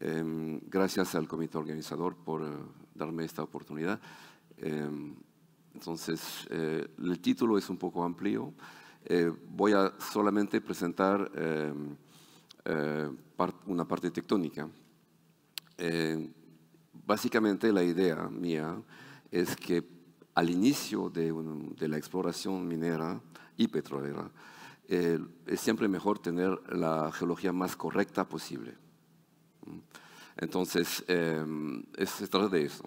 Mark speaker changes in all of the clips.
Speaker 1: Em, gracias al comité organizador por eh, darme esta oportunidad. Em, entonces, eh, el título es un poco amplio. Eh, voy a solamente presentar em, una parte tectónica. básicamente la idea mía es que al inicio de la exploración minera y petrolera, es siempre mejor tener la geología más correcta posible. Entonces, em, es, se trata de eso.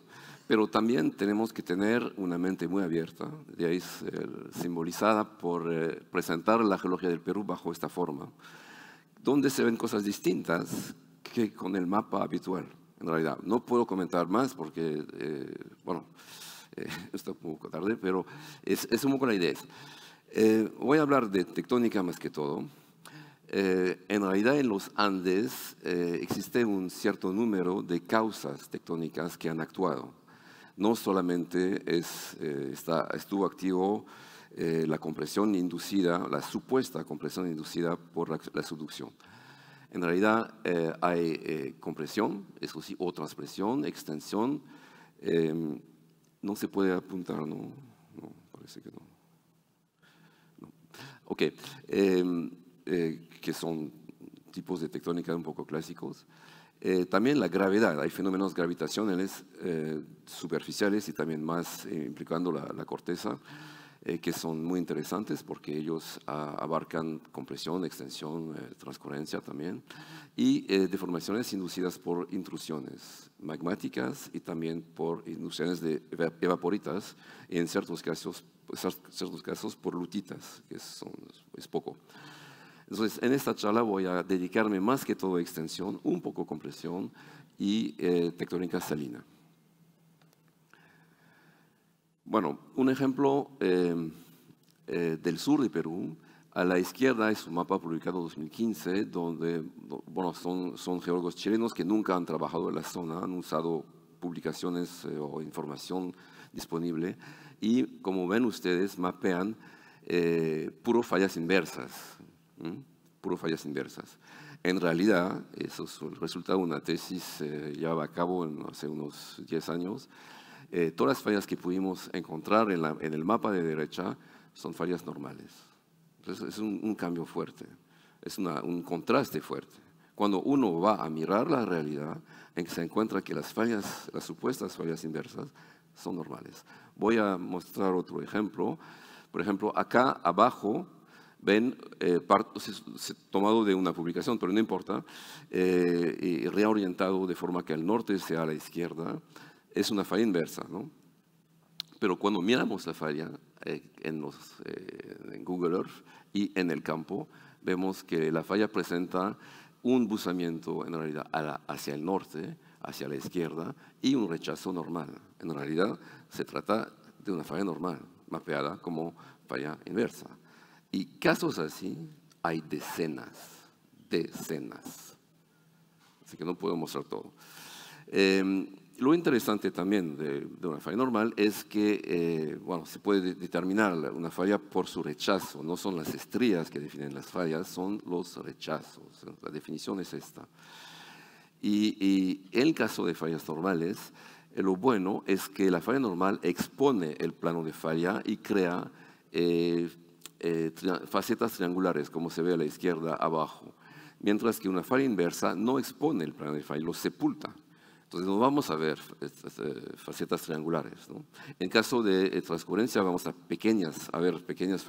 Speaker 1: Pero también tenemos que tener una mente muy abierta, de ahí simbolizada por eh, presentar la geología del Perú bajo esta forma, donde se ven cosas distintas que con el mapa habitual, en realidad. No puedo comentar más porque, eh, bueno, eh, está un poco tarde, pero es, es un poco la idea. voy a hablar de tectónica más que todo. Eh, en realidad en los Andes eh, existe un cierto número de causas tectónicas que han actuado. No solamente eh, está, estuvo activo la compresión inducida, la supuesta compresión inducida por la, subducción. En realidad hay compresión, eso sí, o transpresión, extensión. Em, no se puede apuntar, ¿no? No, parece que no. Ok. Em, eh, que son tipos de tectónica un poco clásicos. Eh, también la gravedad, hay fenómenos gravitacionales eh, superficiales y también más implicando la, corteza, que son muy interesantes porque ellos ah, abarcan compresión, extensión, transcurrencia también, y deformaciones inducidas por intrusiones magmáticas y también por inducciones de evaporitas, y en ciertos casos, pues, ciertos casos por lutitas, que es poco. Entonces, en esta charla voy a dedicarme más que todo a extensión, un poco compresión y eh, tectónica salina. Bueno, un ejemplo em, eh, del sur de Perú. A la izquierda es un mapa publicado en 2015, donde son, son geólogos chilenos que nunca han trabajado en la zona, han usado publicaciones eh, o información disponible. Y como ven ustedes, mapean puro fallas inversas Puro fallas inversas. En realidad, eso es el resultado de una tesis eh, llevada a cabo hace unos 10 años. Eh, todas las fallas que pudimos encontrar en, el mapa de derecha son fallas normales. es un, cambio fuerte, es un contraste fuerte. Cuando uno va a mirar la realidad, en que se encuentra que las fallas, las supuestas fallas inversas, son normales. Voy a mostrar otro ejemplo. Por ejemplo, acá abajo ven eh, tomado de una publicación, pero no importa, eh, y reorientado de forma que el norte sea a la izquierda, es una falla inversa. ¿no? Pero cuando miramos la falla eh, en, Google Earth y en el campo, vemos que la falla presenta un buzamiento en realidad hacia el norte, hacia la izquierda, y un rechazo normal. En realidad se trata de una falla normal, mapeada como falla inversa. Y casos así hay decenas, decenas. Así que no puedo mostrar todo. Em, lo interesante también de, una falla normal es que, eh, bueno, se puede determinar una falla por su rechazo. No son las estrías que definen las fallas, son los rechazos. La definición es esta. Y, el caso de fallas normales, eh, lo bueno es que la falla normal expone el plano de falla y crea eh, eh, facetas triangulares, como se ve a la izquierda abajo, mientras que una falla inversa no expone el plano de falla, lo sepulta. Entonces no vamos a ver eh, facetas triangulares. En caso de eh, transcurrencia vamos a, pequeñas, a ver pequeñas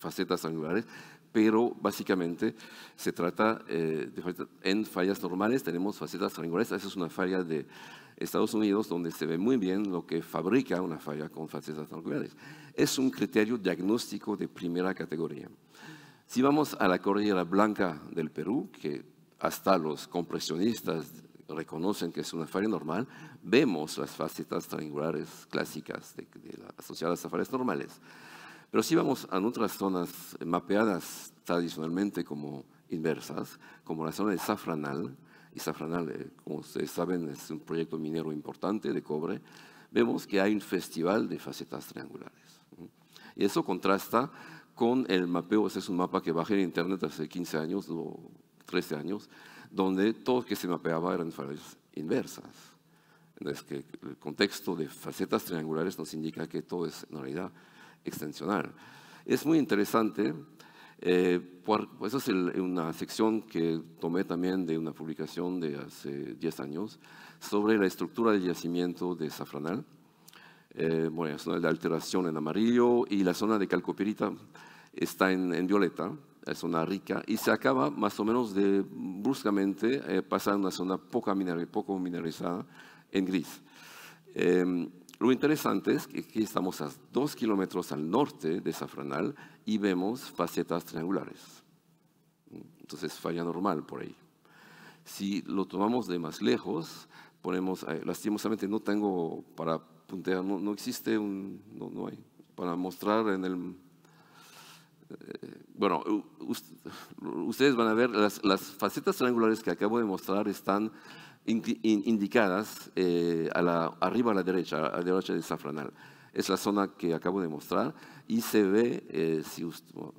Speaker 1: facetas triangulares, pero básicamente se trata de en fallas normales tenemos facetas triangulares, esa es una falla de, Estados Unidos, donde se ve muy bien lo que fabrica una falla con facetas triangulares. Es un criterio diagnóstico de primera categoría. Si vamos a la Cordillera Blanca del Perú, que hasta los compresionistas reconocen que es una falla normal, vemos las facetas triangulares clásicas de, asociadas a fallas normales. Pero si vamos a otras zonas mapeadas tradicionalmente como inversas, como la zona de Safranal, y eh, como ustedes saben, es un proyecto minero importante de cobre, vemos que hay un festival de facetas triangulares. Y eso contrasta con el mapeo, ese es un mapa que bajé en internet hace 15 años o 13 años, donde todo lo que se mapeaba eran facetas inversas. Entonces, que el contexto de facetas triangulares nos indica que todo es en realidad extensional. Es muy interesante esa eh, por, pues es una sección que tomé también de una publicación de hace 10 años sobre la estructura del yacimiento de Safranal. Eh, bueno, la zona de alteración en amarillo y la zona de calcopirita está en, violeta, es zona rica, y se acaba más o menos de, bruscamente eh, pasar a una zona poco, poco mineralizada en gris. Em, lo interesante es que aquí estamos a dos kilómetros al norte de Safranal y vemos facetas triangulares. Entonces falla normal por ahí. Si lo tomamos de más lejos, ponemos, eh, lastimosamente no tengo para puntear, no, existe un, no, hay, para mostrar en el, eh, bueno, ustedes van a ver, las facetas triangulares que acabo de mostrar están indicadas eh, a la, arriba a la derecha, a la derecha de Safranal. Es la zona que acabo de mostrar y se ve, eh,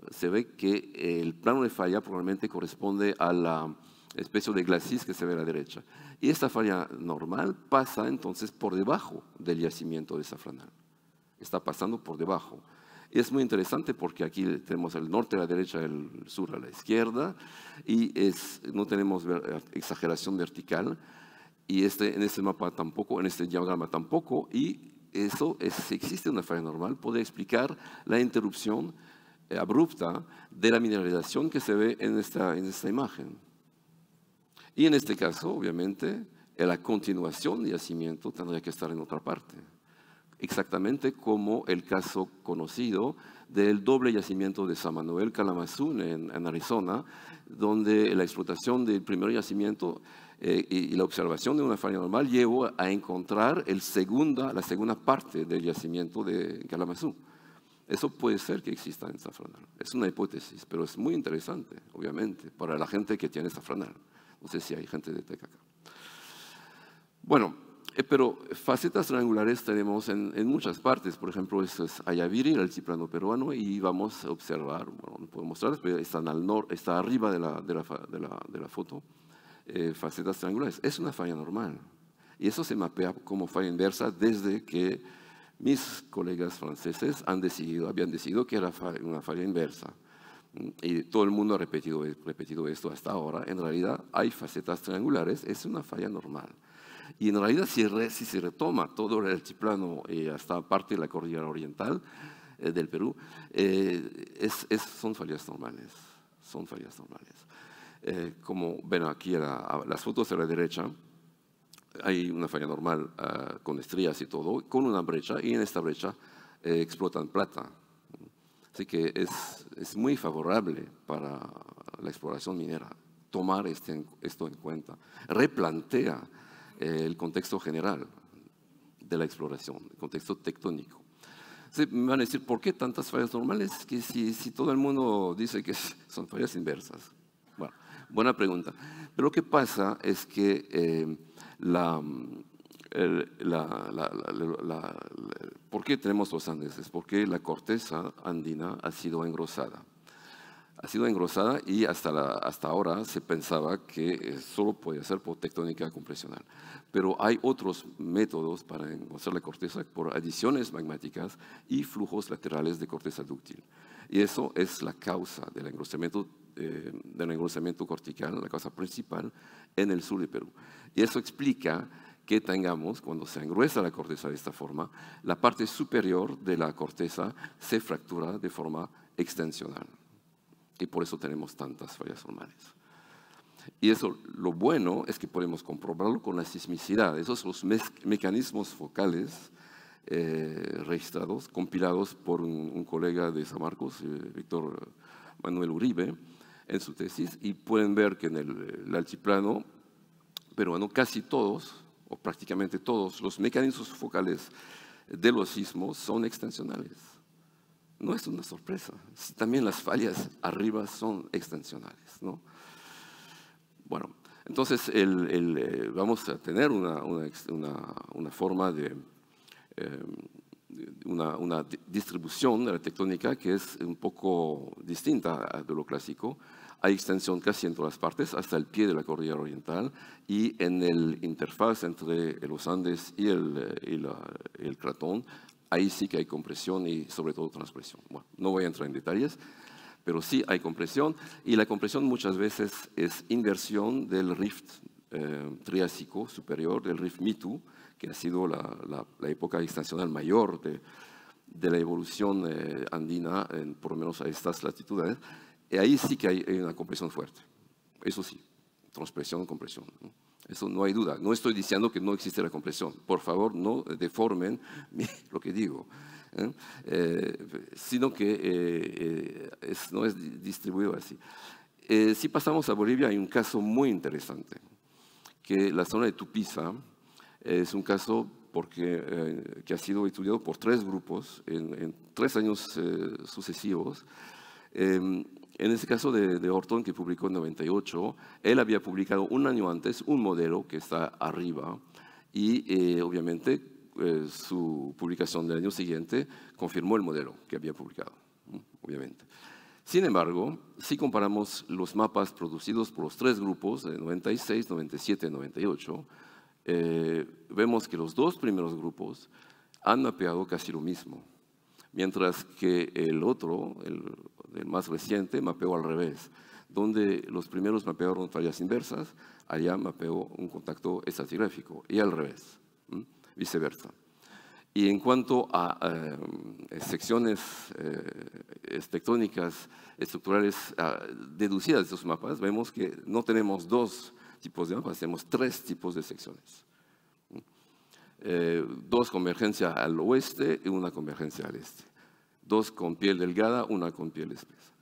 Speaker 1: se ve que el plano de falla probablemente corresponde a la especie de glacis que se ve a la derecha. Y esta falla normal pasa entonces por debajo del yacimiento de Safranal. Está pasando por debajo. Y es muy interesante porque aquí tenemos el norte a la derecha, el sur a la izquierda, y es, no tenemos eh, exageración vertical, y este, en este mapa tampoco, en este diagrama tampoco, y eso, es, si existe una falla normal, puede explicar la interrupción eh, abrupta de la mineralización que se ve en esta, en esta imagen. Y en este caso, obviamente, la continuación de yacimiento tendría que estar en otra parte exactamente como el caso conocido del doble yacimiento de San Manuel Calamazú en, Arizona, donde la explotación del primer yacimiento eh, y, la observación de una falla normal llevó a encontrar el la segunda parte del yacimiento de Calamazú. Eso puede ser que exista en Safranal. Es una hipótesis, pero es muy interesante, obviamente, para la gente que tiene Safranal. No sé si hay gente de Tecaca. Bueno, eh, pero facetas triangulares tenemos en, muchas partes. Por ejemplo, esto es Ayaviri, el altiplano peruano, y vamos a observar, bueno, no puedo mostrarles, pero están al norte, está arriba de la, foto, eh, facetas triangulares. Es una falla normal. Y eso se mapea como falla inversa desde que mis colegas franceses han decidido, habían decidido que era una falla inversa. Mm, y todo el mundo ha repetido esto hasta ahora. En realidad hay facetas triangulares, es una falla normal y en realidad si, se retoma todo el altiplano y eh, hasta parte de la cordillera oriental eh, del Perú, eh, son fallas normales, son fallas normales. como ven aquí las fotos a la derecha, hay una falla normal ah, con estrías y todo, con una brecha, y en esta brecha explotan plata. Así que es, es, muy favorable para la exploración minera tomar este, esto en cuenta. Replantea el contexto general de la exploración, el contexto tectónico. Se van a decir, ¿por qué tantas fallas normales? Que si, todo el mundo dice que son fallas inversas. Bueno, buena pregunta. Pero lo que pasa es que eh, la, ¿por qué tenemos los Andes? Es porque la corteza andina ha sido engrosada ha sido engrosada y hasta, ahora se pensaba que eh, solo podía ser por tectónica compresional. Pero hay otros métodos para engrosar la corteza por adiciones magmáticas y flujos laterales de corteza dúctil. Y eso es la causa del engrosamiento, eh, del engrosamiento cortical, la causa principal en el sur de Perú. Y eso explica que tengamos, cuando se engruesa la corteza de esta forma, la parte superior de la corteza se fractura de forma extensional. Y por eso tenemos tantas fallas normales. Y eso, lo bueno es que podemos comprobarlo con la sismicidad. Esos son los mecanismos focales eh, registrados, compilados por un, colega de San Marcos, eh, Víctor Manuel Uribe, en su tesis. Y pueden ver que en el altiplano peruano casi todos, o prácticamente todos, los mecanismos focales de los sismos son extensionales no es una sorpresa. También las fallas arriba son extensionales. Bueno, entonces eh, vamos a tener una, una, una forma de... Eh, una, distribución tectónica que es un poco distinta de lo clásico. Hay extensión casi en todas partes, hasta el pie de la cordillera oriental y en el interfaz entre los Andes y el, eh, y la, el cratón ahí sí que hay compresión y sobre todo transpresión. no voy a entrar en detalles, pero sí hay compresión y la compresión muchas veces es inversión del rift eh, triásico superior, del rift Mitu, que ha sido la, época extensional mayor de, la evolución eh, andina, en, por lo menos a estas latitudes. Y ahí sí que hay, una compresión fuerte. Eso sí, transpresión, compresión. Eso no hay duda. No estoy diciendo que no existe la compresión. Por favor, no deformen lo que digo. ¿eh? Eh, sino que eh, no es distribuido así. si pasamos a Bolivia, hay un caso muy interesante, que la zona de Tupiza es un caso porque, que ha sido estudiado por tres grupos en, tres años sucesivos. Em, en este caso de, Orton, que publicó en 98, él había publicado un año antes un modelo que está arriba y eh, obviamente eh, su publicación del año siguiente confirmó el modelo que había publicado, obviamente. Sin embargo, si comparamos los mapas producidos por los tres grupos, de 96, 97 y 98, eh, vemos que los dos primeros grupos han mapeado casi lo mismo, mientras que el otro, el el más reciente, mapeo al revés, donde los primeros mapearon fallas inversas, allá mapeó un contacto estratigráfico y al revés, viceversa. Y en cuanto a secciones eh, eh, tectónicas estructurales ah, deducidas de estos mapas, vemos que no tenemos dos tipos de mapas, tenemos tres tipos de secciones. Eh, dos convergencias al oeste y una convergencia al este dos con piel delgada, una con piel espesa.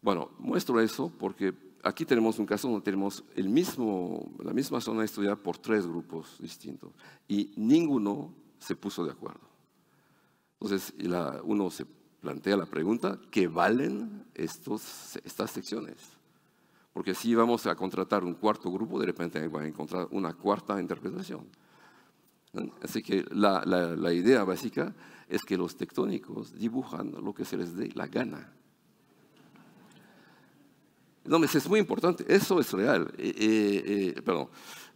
Speaker 1: Bueno, muestro eso porque aquí tenemos un caso donde tenemos el mismo, la misma zona estudiada por tres grupos distintos y ninguno se puso de acuerdo. Entonces, uno se plantea la pregunta, ¿qué valen estas secciones? Porque si vamos a contratar un cuarto grupo, de repente va a encontrar una cuarta interpretación. Así que la, la idea básica es que los tectónicos dibujan lo que se les dé la gana. No, es muy importante, eso es real. Eh, eh, eh perdón,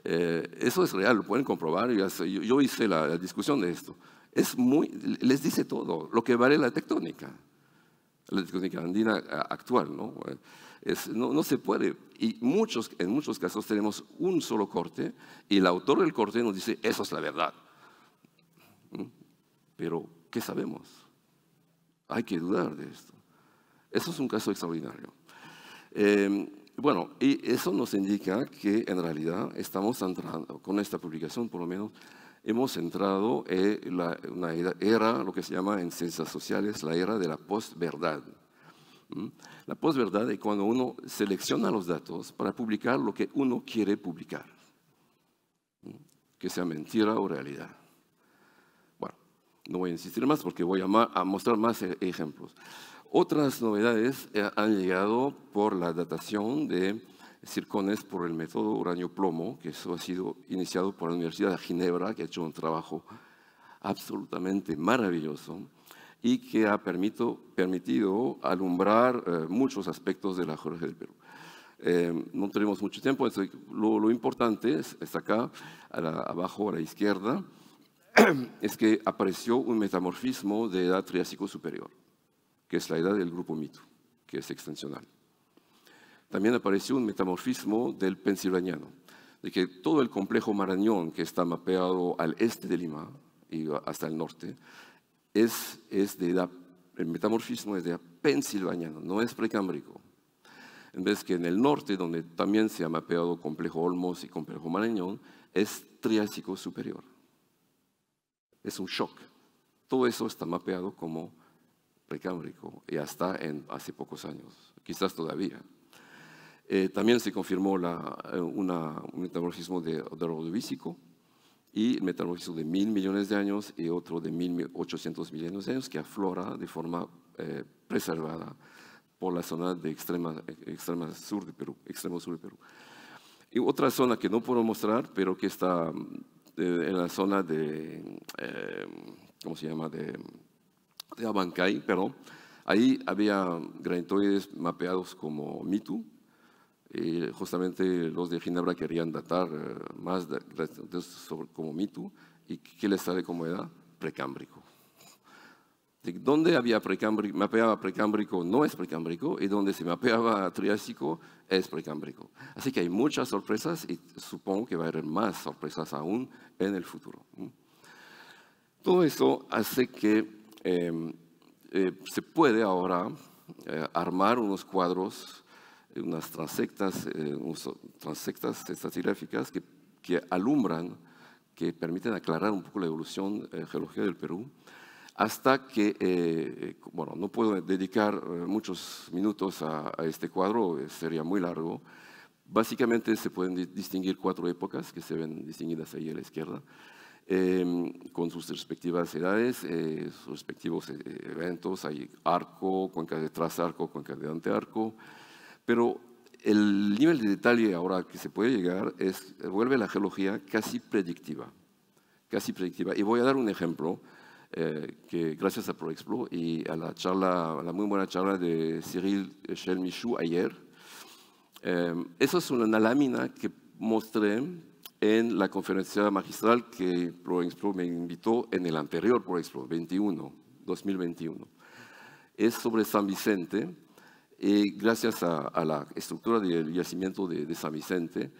Speaker 1: eh, eso es real, lo pueden comprobar. Yo, hice la, discusión de esto. Es muy, les dice todo, lo que vale la tectónica, la tectónica andina actual. ¿no? no, se puede. Y muchos, en muchos casos tenemos un solo corte y el autor del corte nos dice, eso es la verdad. ¿Mm? Pero ¿qué sabemos? Hay que dudar de esto. Eso es un caso extraordinario. Em, bueno, y eso nos indica que en realidad estamos entrando, con esta publicación por lo menos, hemos entrado en una era, lo que se llama en ciencias sociales, la era de la post-verdad. ¿Mm? La posverdad es cuando uno selecciona los datos para publicar lo que uno quiere publicar, ¿Mm? que sea mentira o realidad. No voy a insistir más porque voy a, mostrar más e-, ejemplos. Otras novedades eh, han llegado por la datación de circones por el método uranio-plomo, que eso ha sido iniciado por la Universidad de Ginebra, que ha hecho un trabajo absolutamente maravilloso y que ha permitido alumbrar eh, muchos aspectos de la geología del Perú. Em, no tenemos mucho tiempo, lo, importante está acá, abajo a la izquierda, es que apareció un metamorfismo de edad Triásico superior, que es la edad del grupo mito, que es extensional. También apareció un metamorfismo del pensilvaniano, de que todo el complejo Marañón que está mapeado al este de Lima y hasta el norte es, es de edad, el metamorfismo es de edad pensilvaniano, no es precámbrico. En vez que en el norte, donde también se ha mapeado complejo Olmos y complejo Marañón, es Triásico superior es un shock. Todo eso está mapeado como precámbrico y hasta en, hace pocos años, quizás todavía. Eh, también se confirmó la, eh, una, un metamorfismo de, de y el metamorfismo de mil millones de años y otro de mil ochocientos millones de años que aflora de forma eh, preservada por la zona de extrema, sur de Perú, extremo sur de Perú. Y otra zona que no puedo mostrar, pero que está en la zona de, eh, ¿cómo se llama? De, de Abancay, perdón. Ahí había granitoides mapeados como Mitu. Y eh, justamente los de Ginebra querían datar eh, más de, sobre, como Mitu. ¿Y qué les sale como edad? Precámbrico. Donde dónde había precámbrico, mapeaba precámbrico no es precámbrico y donde se mapeaba triásico es precámbrico. Así que hay muchas sorpresas y supongo que va a haber más sorpresas aún en el futuro. Todo esto hace que em, eh, se puede ahora eh, armar unos cuadros, unas transectas, eh, transectas estratigráficas que, que, alumbran, que permiten aclarar un poco la evolución geológica del Perú hasta que, eh, eh, bueno, no puedo dedicar eh, muchos minutos a, este cuadro, sería muy largo. Básicamente se pueden distinguir cuatro épocas que se ven distinguidas ahí a la izquierda, em, con sus respectivas edades, sus respectivos eventos, hay arco, cuenca de tras arco, cuenca de ante arco, pero el nivel de detalle ahora que se puede llegar es, vuelve la geología casi predictiva, casi predictiva. Y voy a dar un ejemplo eh, que gracias a ProExplo y a la charla, la muy buena charla de Cyril Michou ayer. Eh, eso es una, lámina que mostré en la conferencia magistral que ProExplo me invitó en el anterior ProExplo, 21, 2021. Es sobre San Vicente, y gracias a, la estructura del yacimiento de, San Vicente,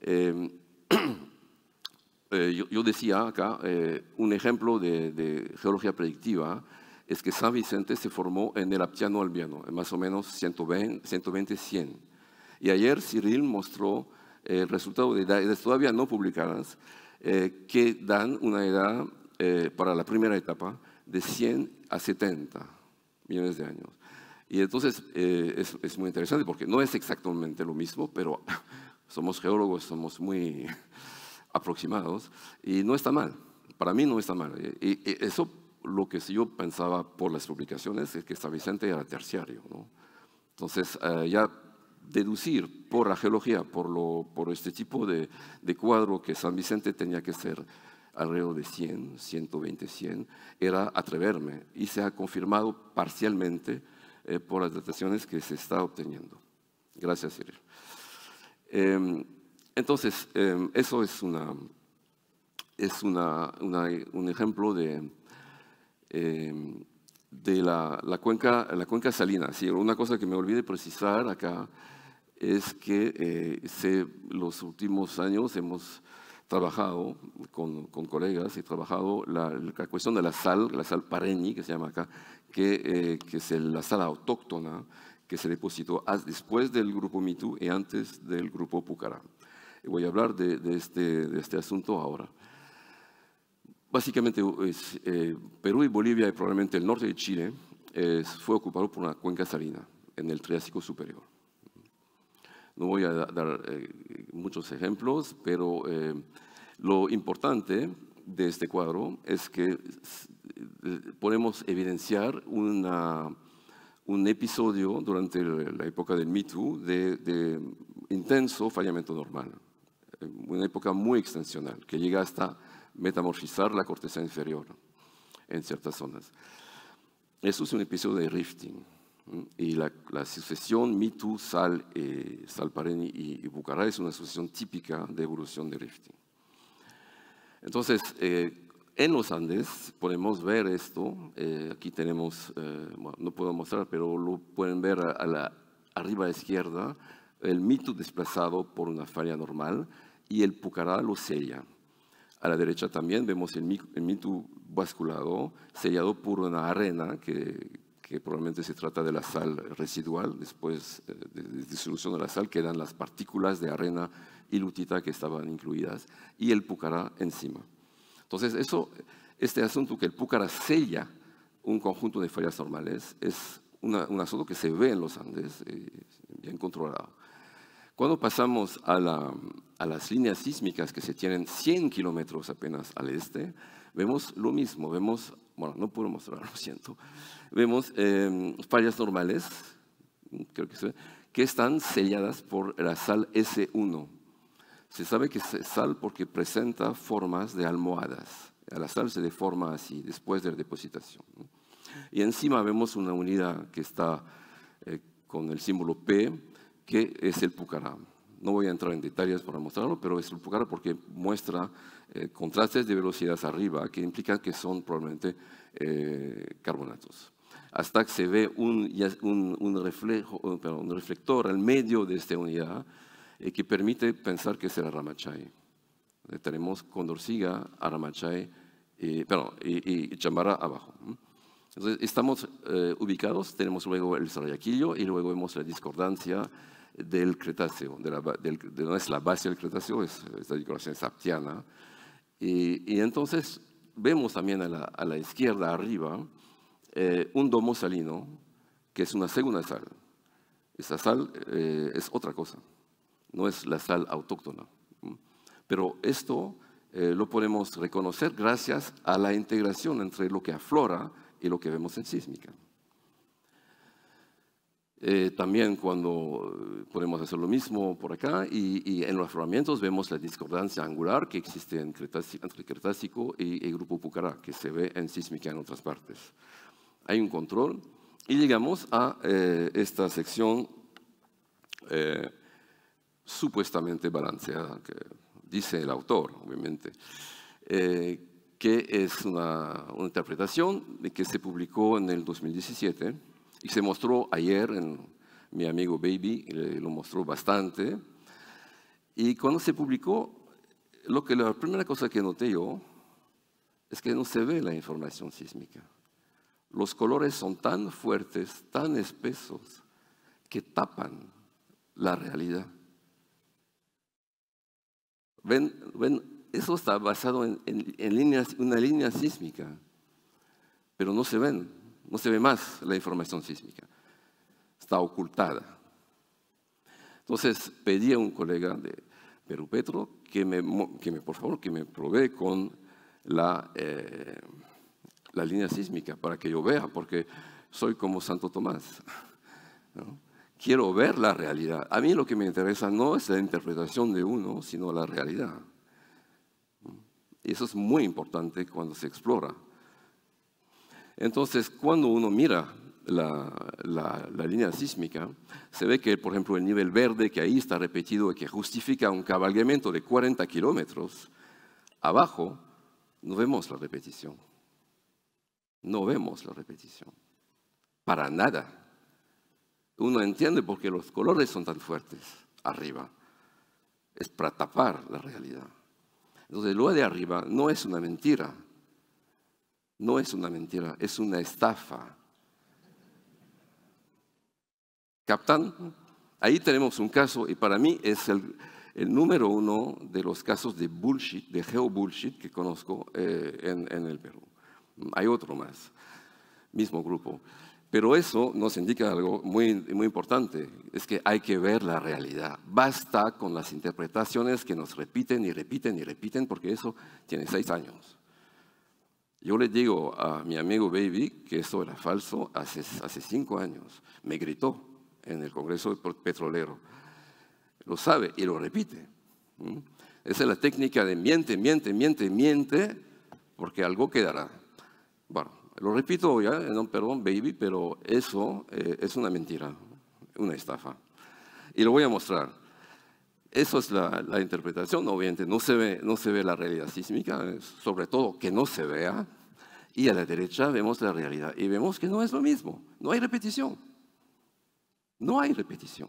Speaker 1: eh, Eh, yo, decía acá, eh, un ejemplo de, geología predictiva es que San Vicente se formó en el Aptiano Albiano, en más o menos 120-100. Y ayer Cyril mostró eh, el resultado de edades todavía no publicadas que dan una edad para la primera etapa de 100 a 70 millones de años. Y entonces es muy interesante porque no es exactamente lo mismo, pero somos geólogos, somos muy aproximados, y no está mal. Para mí no está mal. Y, eso lo que yo pensaba por las publicaciones es que San Vicente era terciario. ¿no? Entonces, eh, ya deducir por la geología, por, lo, por este tipo de, cuadro que San Vicente tenía que ser alrededor de 100, 120, 100, era atreverme y se ha confirmado parcialmente eh, por las dataciones que se está obteniendo. Gracias, Cyril. Em, entonces, em, eso es, es un ejemplo de, em, la, cuenca, salina. una cosa que me olvidé precisar acá es que eh, los últimos años hemos trabajado con, colegas y trabajado la, cuestión de la sal, la sal pareñi, que se llama acá, que, eh, es la sal autóctona que se depositó después del grupo Mitú y antes del grupo Pucará voy a hablar este, de, este, asunto ahora. Básicamente, eh, Perú y Bolivia y probablemente el norte de Chile fue ocupado por una cuenca salina en el Triásico Superior. No voy a dar eh, muchos ejemplos, pero eh, lo importante de este cuadro es que podemos evidenciar un episodio durante la época del MITU de intenso fallamiento normal una época muy extensional, que llega hasta metamorfizar la corteza inferior en ciertas zonas. Eso es un episodio de rifting. Y la, sucesión Mitu, Sal, eh, Salpareni y, Bucará es una sucesión típica de evolución de rifting. Entonces, eh, en los Andes podemos ver esto. Eh, aquí tenemos, eh, no puedo mostrar, pero lo pueden ver a, a la arriba izquierda, el mito desplazado por una falla normal y el pucará lo sella. A la derecha también vemos el, mito basculado, sellado por una arena, que, probablemente se trata de la sal residual. Después eh, de, disolución de la sal quedan las partículas de arena y lutita que estaban incluidas, y el pucará encima. Entonces, eso, este asunto que el pucará sella un conjunto de fallas normales es un asunto que se ve en los Andes, eh, bien controlado. Cuando pasamos a, las líneas sísmicas que se tienen 100 kilómetros apenas al este, vemos lo mismo, vemos, bueno, no puedo mostrar, lo siento, vemos em, fallas normales, creo que se que están selladas por la sal S1. Se sabe que es sal porque presenta formas de almohadas. La sal se deforma así después de la depositación. Y encima vemos una unidad que está eh, con el símbolo P, que es el Pucará. No voy a entrar en detalles para mostrarlo, pero es el Pucará porque muestra eh, contrastes de velocidades arriba que implican que son probablemente eh, carbonatos. Hasta que se ve un, un, un, reflejo, un reflector al medio de esta unidad eh, que permite pensar que será aramachay. Tenemos Condorciga, Aramachay y, perdón, y, abajo. Entonces, estamos ubicados, tenemos luego el Sarayaquillo y luego vemos la discordancia del Cretáceo, de, no es la base del Cretáceo, es, esta decoración saptiana. Y, y, entonces vemos también a la, izquierda arriba eh, un domo salino, que es una segunda sal. Esa sal eh, es otra cosa, no es la sal autóctona. Pero esto eh, lo podemos reconocer gracias a la integración entre lo que aflora y lo que vemos en sísmica. Eh, también cuando eh, podemos hacer lo mismo por acá y, en los afloramientos vemos la discordancia angular que existe entre Cretácico, y el grupo Pucará, que se ve en sísmica en otras partes. Hay un control y llegamos a eh, esta sección supuestamente balanceada, que dice el autor, obviamente, que es una, una interpretación que se publicó en el 2017 y se mostró ayer en mi amigo Baby, lo mostró bastante. Y cuando se publicó, lo que la primera cosa que noté yo es que no se ve la información sísmica. Los colores son tan fuertes, tan espesos, que tapan la realidad. Ven, eso está basado en, una línea sísmica, pero no se ven. No se ve más la información sísmica. Está ocultada. Entonces pedí a un colega de Perú Petro que me, por favor, que me provee con eh, la, línea sísmica para que yo vea, porque soy como Santo Tomás. Quiero ver la realidad. A mí lo que me interesa no es la interpretación de uno, sino la realidad. Y eso es muy importante cuando se explora entonces, cuando uno mira la, línea sísmica, se ve que, por ejemplo, el nivel verde que ahí está repetido y que justifica un cabalgamiento de 40 kilómetros, abajo no vemos la repetición. No vemos la repetición. Para nada. Uno entiende por qué los colores son tan fuertes arriba. Es para tapar la realidad. Entonces, lo de arriba no es una mentira, no es una mentira, es una estafa. ¿Captan? Ahí tenemos un caso y para mí es el, número uno de los casos de bullshit, de geo-bullshit que conozco eh, en, el Perú. Hay otro más, mismo grupo. Pero eso nos indica algo muy, muy importante, es que hay que ver la realidad. Basta con las interpretaciones que nos repiten y repiten y repiten porque eso tiene seis años. Yo le digo a mi amigo Baby que eso era falso hace, cinco años. Me gritó en el Congreso Petrolero. Lo sabe y lo repite. Esa es la técnica de miente, miente, miente, miente, porque algo quedará. Bueno, lo repito ya, eh, perdón, baby, pero eso eh, es una mentira, una estafa. Y lo voy a mostrar. Eso es la, interpretación, obviamente. No se, ve, no se ve la realidad sísmica, sobre todo que no se vea. Y a la derecha vemos la realidad y vemos que no es lo mismo. No hay repetición. No hay repetición.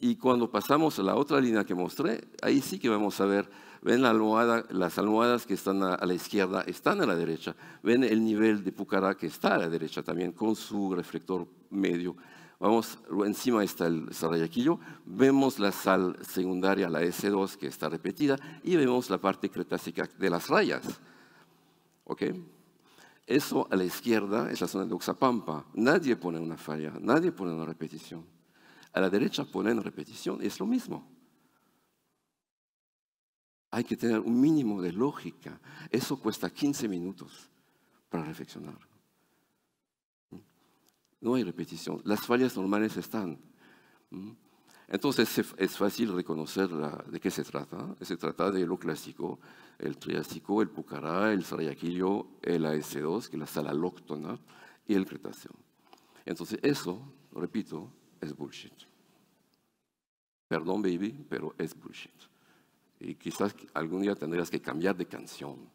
Speaker 1: Y cuando pasamos a la otra línea que mostré, ahí sí que vamos a ver, ven las almohadas que están a, la izquierda están a la derecha, ven el nivel de Pucará que está a la derecha también con su reflector medio Vamos, encima está el Sarayaquillo, vemos la sal secundaria, la S2, que está repetida, y vemos la parte cretácica de las rayas. ¿Ok? Eso a la izquierda es la zona de Oxapampa. Nadie pone una falla, nadie pone una repetición. A la derecha ponen repetición, es lo mismo. Hay que tener un mínimo de lógica. Eso cuesta 15 minutos para reflexionar. No hay repetición. Las fallas normales están. Entonces es fácil reconocer de qué se trata. Se trata de lo clásico, el triásico, el pucará, el sarayaquillo, el AS2, que es la sala lóctona, y el cretáceo. Entonces eso, repito, es bullshit. Perdón, baby, pero es bullshit. Y quizás algún día tendrás que cambiar de canción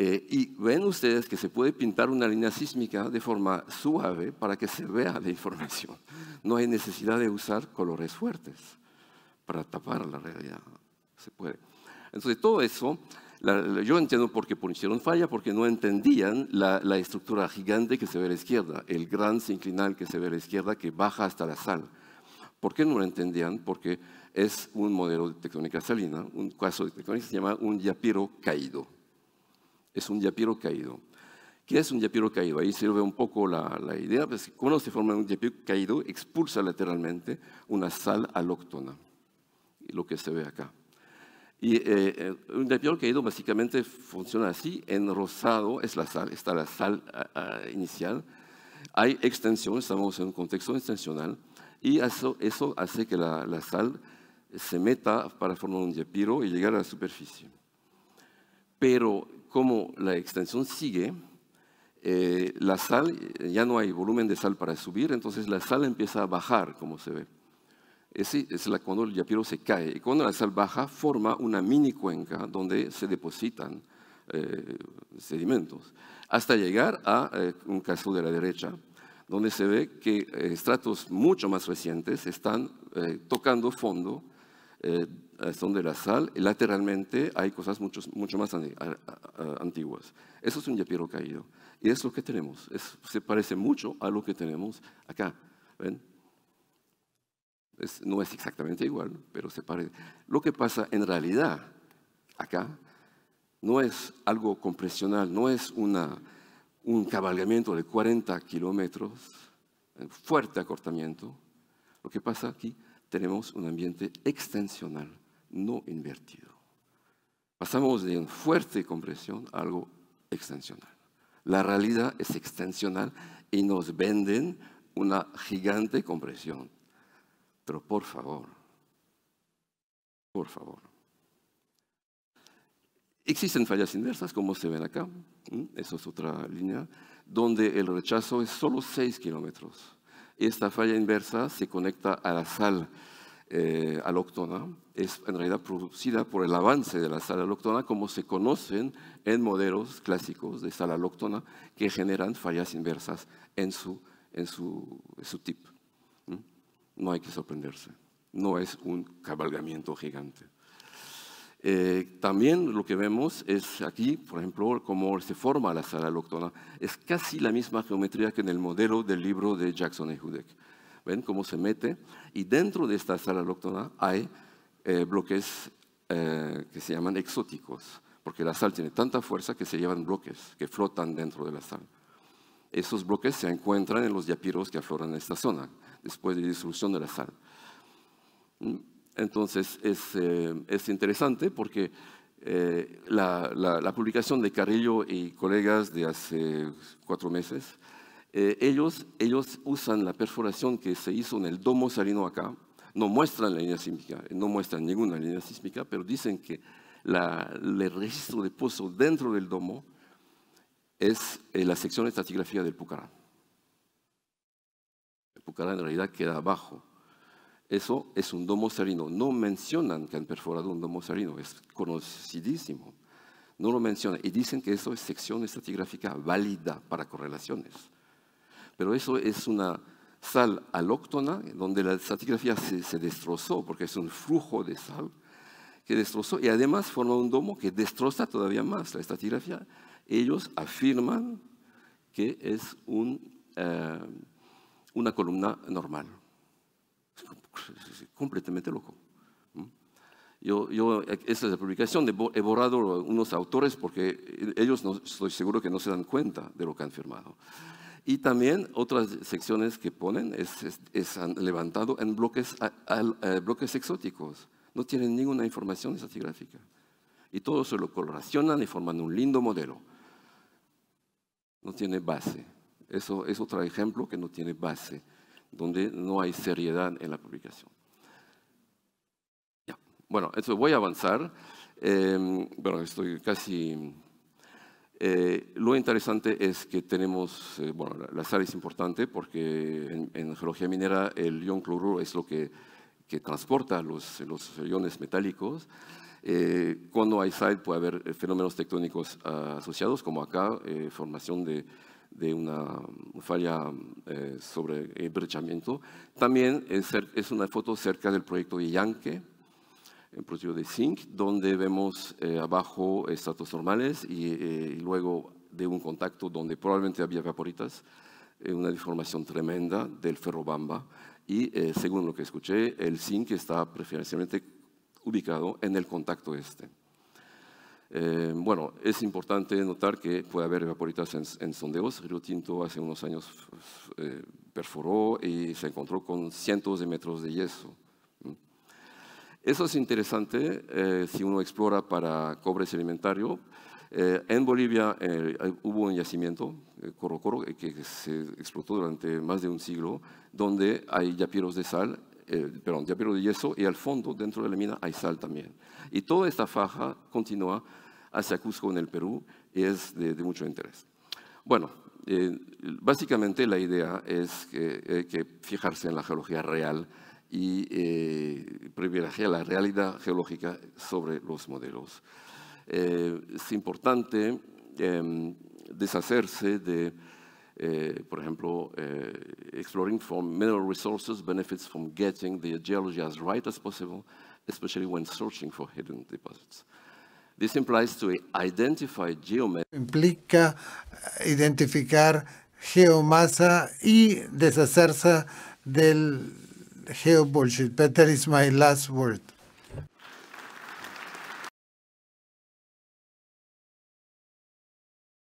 Speaker 1: eh, y ven ustedes que se puede pintar una línea sísmica de forma suave para que se vea la información. No hay necesidad de usar colores fuertes para tapar la realidad. Se puede. Entonces, todo eso, yo entiendo por qué hicieron falla, porque no entendían la, estructura gigante que se ve a la izquierda, el gran sinclinal que se ve a la izquierda que baja hasta la sal. ¿Por qué no lo entendían? Porque es un modelo de tectónica salina, un caso de tectónica que se llama un diapiro caído es un yapiro caído. ¿Qué es un yapiro caído? Ahí sirve un poco la, idea. Pues, cuando se forma un yapiro caído, expulsa lateralmente una sal alóctona, lo que se ve acá. Y eh, eh, un yapiro caído básicamente funciona así. En rosado es la sal, está la sal ah, ah, inicial. Hay extensión, estamos en un contexto extensional, y eso, hace que la, sal se meta para formar un yapiro y llegar a la superficie. Pero como la extensión sigue, eh, la sal, eh, ya no hay volumen de sal para subir, entonces la sal empieza a bajar, como se ve. Ese es la, cuando el yapiro se cae. Y cuando la sal baja, forma una mini cuenca donde se depositan eh, sedimentos, hasta llegar a un caso de la derecha, donde se ve que estratos mucho más recientes están tocando fondo son de la sal, y lateralmente hay cosas mucho, mucho más antiguas. Eso es un yapiro caído. Y es lo que tenemos. se parece mucho a lo que tenemos acá. no es exactamente igual, pero se parece. Lo que pasa en realidad acá no es algo compresional, no es una, un cabalgamiento de 40 kilómetros, eh, fuerte acortamiento. Lo que pasa aquí tenemos un ambiente extensional no invertido. Pasamos de una fuerte compresión a algo extensional. La realidad es extensional y nos venden una gigante compresión. Pero por favor, por favor. Existen fallas inversas, como se ven acá, eso es otra línea, donde el rechazo es solo 6 kilómetros. Esta falla inversa se conecta a la sal eh, es en realidad producida por el avance de la sala alóctona, como se conocen en modelos clásicos de sala alóctona que generan fallas inversas en su, en tip. ¿Mm? No hay que sorprenderse, no es un cabalgamiento gigante. Eh, también lo que vemos es aquí, por ejemplo, cómo se forma la sala alóctona. Es casi la misma geometría que en el modelo del libro de Jackson y Hudek. ¿Ven cómo se mete? Y dentro de esta sala alóctona hay eh, bloques eh, que se llaman exóticos, porque la sal tiene tanta fuerza que se llevan bloques que flotan dentro de la sal. Esos bloques se encuentran en los yapiros que afloran en esta zona, después de disolución de la sal. ¿Mm? Entonces es, eh, es interesante porque la, la, la, publicación de Carrillo y colegas de hace cuatro meses eh, ellos, ellos usan la perforación que se hizo en el domo salino acá, no muestran la línea sísmica, no muestran ninguna línea sísmica, pero dicen que el registro de pozo dentro del domo es eh, la sección estratigráfica del Pucará. El Pucará en realidad queda abajo. Eso es un domo salino. No mencionan que han perforado un domo salino, es conocidísimo. No lo mencionan y dicen que eso es sección estratigráfica válida para correlaciones. Pero eso es una sal alóctona, donde la estratigrafía se, destrozó, porque es un flujo de sal que destrozó, y además forma un domo que destroza todavía más la estratigrafía. Ellos afirman que es eh, una columna normal. completamente loco. Yo, yo, esta es la publicación, he borrado unos autores porque ellos estoy seguro que no se dan cuenta de lo que han firmado. Y también otras secciones que ponen es, han levantado en bloques, eh, bloques exóticos. No tienen ninguna información estratigráfica. Y todo se lo coloracionan y forman un lindo modelo. No tiene base. Eso es otro ejemplo que no tiene base, donde no hay seriedad en la publicación. Bueno, eso voy a avanzar. Em, bueno, estoy casi eh, lo interesante es que tenemos, eh, bueno, la, sal es importante porque en, geología minera el ion cloruro es lo que, transporta los, iones metálicos. Eh, cuando hay sal puede haber fenómenos tectónicos ah, asociados, como acá, formación de, una falla sobre brechamiento. También es, una foto cerca del proyecto de en producto de zinc, donde vemos eh, abajo estratos normales eh, y, luego de un contacto donde probablemente había vaporitas, eh, una deformación tremenda del ferrobamba. Y según lo que escuché, el zinc está preferencialmente ubicado en el contacto este. bueno, es importante notar que puede haber vaporitas en, en sondeos. Río Tinto hace unos años perforó y se encontró con cientos de metros de yeso. Eso es interesante eh, si uno explora para cobre sedimentario. Eh, en Bolivia eh, hubo un yacimiento, Coro que se explotó durante más de un siglo, donde hay yapiros de sal, perdón, de yeso, y al fondo, dentro de la mina, hay sal también. Y toda esta faja continúa hacia Cusco, en el Perú, y es de, mucho interés. Bueno, básicamente la idea es que, que fijarse en la geología real, y eh, privilegia la realidad geológica sobre los modelos. Eh, es importante em, deshacerse de, eh, por ejemplo, eh, exploring for mineral resources benefits from getting the geology as right as possible, especially when searching for hidden deposits. This implies to identify Implica identificar geomasa y deshacerse del hell bullshit. But that is my last word.